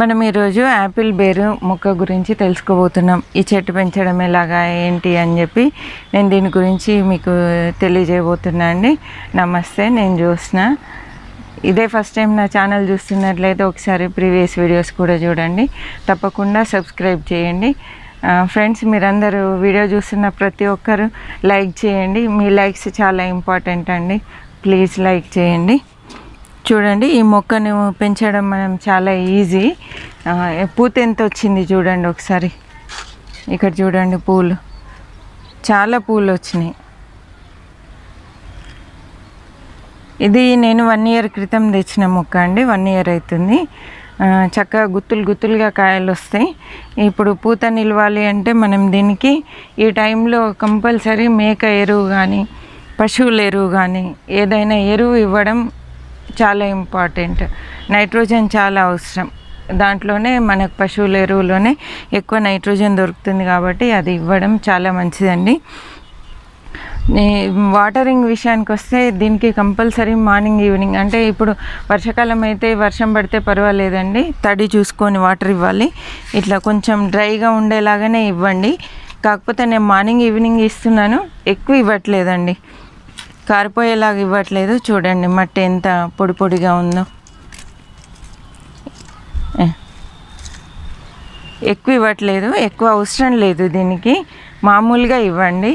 మనం ఈరోజు యాపిల్ బేరు మొక్క గురించి తెలుసుకోబోతున్నాం ఈ చెట్టు పెంచడం ఎలాగా ఏంటి అని చెప్పి నేను దీని గురించి మీకు తెలియజేయబోతున్నా అండి నమస్తే నేను చూసిన ఇదే ఫస్ట్ టైం నా ఛానల్ చూస్తున్నట్లయితే ఒకసారి ప్రీవియస్ వీడియోస్ కూడా చూడండి తప్పకుండా సబ్స్క్రైబ్ చేయండి ఫ్రెండ్స్ మీరందరూ వీడియో చూస్తున్న ప్రతి ఒక్కరు లైక్ చేయండి మీ లైక్స్ చాలా ఇంపార్టెంట్ అండి ప్లీజ్ లైక్ చేయండి చూడండి ఈ మొక్కను పెంచడం మనం చాలా ఈజీ పూత ఎంత వచ్చింది చూడండి ఒకసారి ఇక్కడ చూడండి పూలు చాలా పూలు వచ్చినాయి ఇది నేను వన్ ఇయర్ క్రితం తెచ్చిన మొక్క అండి వన్ ఇయర్ అవుతుంది చక్కగా గుత్తులు గుత్తులుగా కాయలు వస్తాయి ఇప్పుడు పూత నిలవాలి అంటే మనం దీనికి ఈ టైంలో కంపల్సరీ మేక ఎరువు కానీ పశువుల ఎరువు కానీ ఏదైనా ఎరువు ఇవ్వడం చాలా ఇంపార్టెంట్ నైట్రోజన్ చాలా అవసరం దాంట్లోనే మనకు పశువుల ఎరువులోనే ఎక్కువ నైట్రోజన్ దొరుకుతుంది కాబట్టి అది ఇవ్వడం చాలా మంచిదండి వాటరింగ్ విషయానికి వస్తే దీనికి కంపల్సరీ మార్నింగ్ ఈవినింగ్ అంటే ఇప్పుడు వర్షాకాలం అయితే వర్షం పడితే పర్వాలేదండి తడి చూసుకొని వాటర్ ఇవ్వాలి ఇట్లా కొంచెం డ్రైగా ఉండేలాగానే ఇవ్వండి కాకపోతే నేను మార్నింగ్ ఈవినింగ్ ఇస్తున్నాను ఎక్కువ ఇవ్వట్లేదండి కారిపోయేలాగా ఇవ్వట్లేదు చూడండి మట్టి ఎంత పొడి పొడిగా ఉందో ఎక్కువ ఇవ్వట్లేదు ఎక్కువ అవసరం లేదు దీనికి మామూలుగా ఇవ్వండి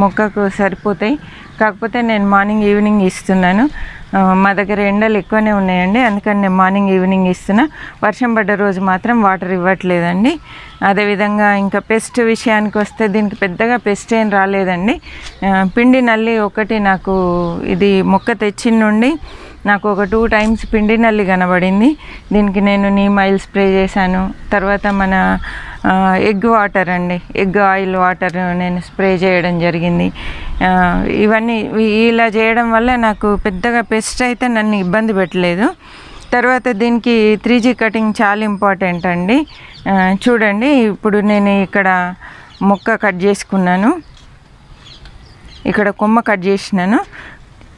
మొక్కకు సరిపోతాయి కాకపోతే నేను మార్నింగ్ ఈవినింగ్ ఇస్తున్నాను మా దగ్గర ఎండలు ఎక్కువనే ఉన్నాయండి అందుకని నేను మార్నింగ్ ఈవినింగ్ ఇస్తున్నా వర్షం పడ్డ రోజు మాత్రం వాటర్ ఇవ్వట్లేదండి అదేవిధంగా ఇంకా పెస్ట్ విషయానికి వస్తే దీనికి పెద్దగా పెస్ట్ ఏం రాలేదండి పిండి నల్లి ఒకటి నాకు ఇది మొక్క తెచ్చిన నుండి నాకు ఒక టూ టైమ్స్ పిండి నల్లి కనబడింది దీనికి నేను నీమ్ ఆయిల్ స్ప్రే చేశాను తర్వాత మన ఎగ్ వాటర్ అండి ఎగ్ ఆయిల్ వాటర్ నేను స్ప్రే చేయడం జరిగింది ఇవన్నీ ఇలా చేయడం వల్ల నాకు పెద్దగా పెస్ట్ టెస్ట్ అయితే నన్ను ఇబ్బంది పెట్టలేదు తర్వాత దీనికి త్రీ జీ కటింగ్ చాలా ఇంపార్టెంట్ అండి చూడండి ఇప్పుడు నేను ఇక్కడ మొక్క కట్ చేసుకున్నాను ఇక్కడ కొమ్మ కట్ చేసినాను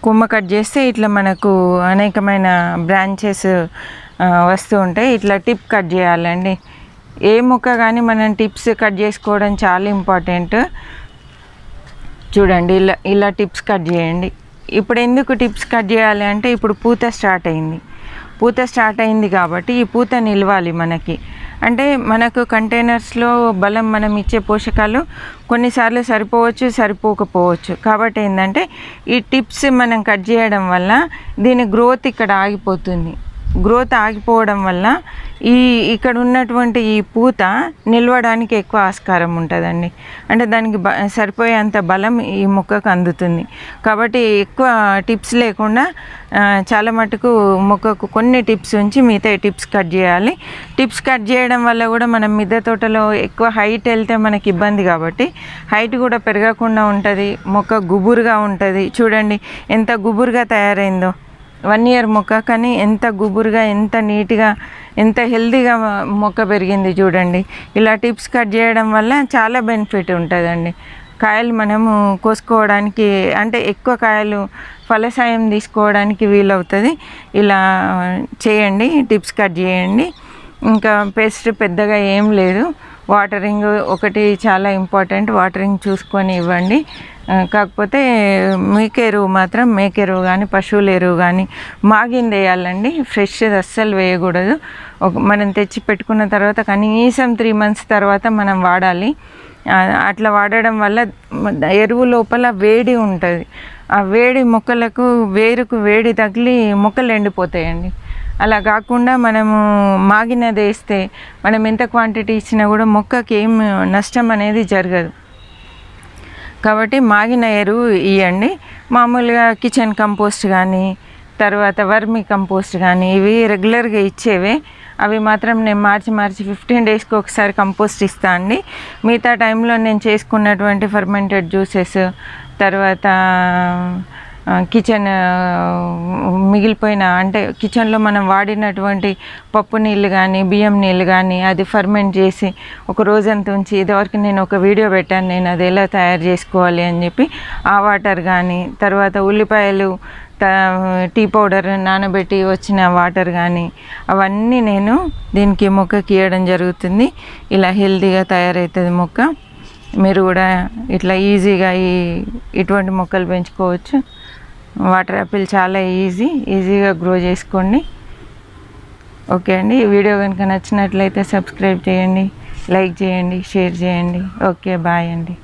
కొమ్మ కట్ చేస్తే ఇట్లా మనకు అనేకమైన బ్రాంచెస్ వస్తూ ఉంటాయి ఇట్లా టిప్ కట్ చేయాలండి ఏ మొక్క కానీ మనం టిప్స్ కట్ చేసుకోవడం చాలా ఇంపార్టెంట్ చూడండి ఇలా ఇలా టిప్స్ కట్ చేయండి ఇప్పుడు ఎందుకు టిప్స్ కట్ చేయాలి అంటే ఇప్పుడు పూత స్టార్ట్ అయింది పూత స్టార్ట్ అయింది కాబట్టి ఈ పూత నిలవాలి మనకి అంటే మనకు కంటైనర్స్లో బలం మనం ఇచ్చే పోషకాలు కొన్నిసార్లు సరిపోవచ్చు సరిపోకపోవచ్చు కాబట్టి ఏంటంటే ఈ టిప్స్ మనం కట్ చేయడం వల్ల దీని గ్రోత్ ఇక్కడ ఆగిపోతుంది గ్రోత్ ఆగిపోవడం వల్ల ఈ ఇక్కడ ఉన్నటువంటి ఈ పూత నిలవడానికి ఎక్కువ ఆస్కారం ఉంటుందండి అంటే దానికి బ సరిపోయేంత బలం ఈ మొక్కకు అందుతుంది కాబట్టి ఎక్కువ టిప్స్ లేకుండా చాలా మటుకు మొక్కకు కొన్ని టిప్స్ ఉంచి మిగతా టిప్స్ కట్ చేయాలి టిప్స్ కట్ చేయడం వల్ల కూడా మనం మిద్దె తోటలో ఎక్కువ హైట్ వెళ్తే మనకి ఇబ్బంది కాబట్టి హైట్ కూడా పెరగకుండా ఉంటుంది మొక్క గుబురుగా ఉంటుంది చూడండి ఎంత గుబురుగా తయారైందో వన్ ఇయర్ మొక్క కానీ ఎంత గుబురుగా ఎంత నీట్గా ఎంత హెల్దీగా మొక్క పెరిగింది చూడండి ఇలా టిప్స్ కట్ చేయడం వల్ల చాలా బెనిఫిట్ ఉంటుందండి కాయలు మనము కోసుకోవడానికి అంటే ఎక్కువ కాయలు ఫలసాయం తీసుకోవడానికి వీలవుతుంది ఇలా చేయండి టిప్స్ కట్ చేయండి ఇంకా పేస్ట్ పెద్దగా ఏం లేదు వాటరింగ్ ఒకటి చాలా ఇంపార్టెంట్ వాటరింగ్ చూసుకొని ఇవ్వండి కాకపోతే మీకెరువు మాత్రం మేకెరువు కానీ పశువుల ఎరువు కానీ మాగింది వేయాలండి ఫ్రెష్ అస్సలు వేయకూడదు మనం తెచ్చి పెట్టుకున్న తర్వాత కనీసం త్రీ మంత్స్ తర్వాత మనం వాడాలి అట్లా వాడడం వల్ల ఎరువు లోపల వేడి ఉంటుంది ఆ వేడి మొక్కలకు వేరుకు వేడి తగిలి మొక్కలు ఎండిపోతాయండి అలా కాకుండా మనము మాగినది వేస్తే మనం ఎంత క్వాంటిటీ ఇచ్చినా కూడా మొక్కకి ఏం నష్టం అనేది జరగదు కాబట్టి మాగిన ఎరువు ఇవ్వండి మామూలుగా కిచెన్ కంపోస్ట్ కానీ తర్వాత వర్మి కంపోస్ట్ కానీ ఇవి రెగ్యులర్గా ఇచ్చేవే అవి మాత్రం నేను మార్చి మార్చి ఫిఫ్టీన్ డేస్కి ఒకసారి కంపోస్ట్ ఇస్తా అండి మిగతా టైంలో నేను చేసుకున్నటువంటి ఫర్మెంటెడ్ జ్యూసెస్ తర్వాత కిచెన్ మిగిలిపోయిన అంటే కిచెన్లో మనం వాడినటువంటి పప్పు నీళ్ళు కానీ బియ్యం నీళ్ళు కానీ అది ఫర్మెంట్ చేసి ఒక రోజంత ఉంచి ఇదివరకు నేను ఒక వీడియో పెట్టాను నేను అది ఎలా తయారు చేసుకోవాలి అని చెప్పి ఆ వాటర్ కానీ తర్వాత ఉల్లిపాయలు టీ పౌడర్ నానబెట్టి వచ్చిన వాటర్ కానీ అవన్నీ నేను దీనికి మొక్కకి ఇవ్వడం జరుగుతుంది ఇలా హెల్తీగా తయారవుతుంది మొక్క మీరు కూడా ఇట్లా ఈజీగా ఈ ఇటువంటి మొక్కలు పెంచుకోవచ్చు వాటర్ యాపిల్ చాలా ఈజీ ఈజీగా గ్రో చేసుకోండి ఓకే అండి ఈ వీడియో కనుక నచ్చినట్లయితే సబ్స్క్రైబ్ చేయండి లైక్ చేయండి షేర్ చేయండి ఓకే బాయ్ అండి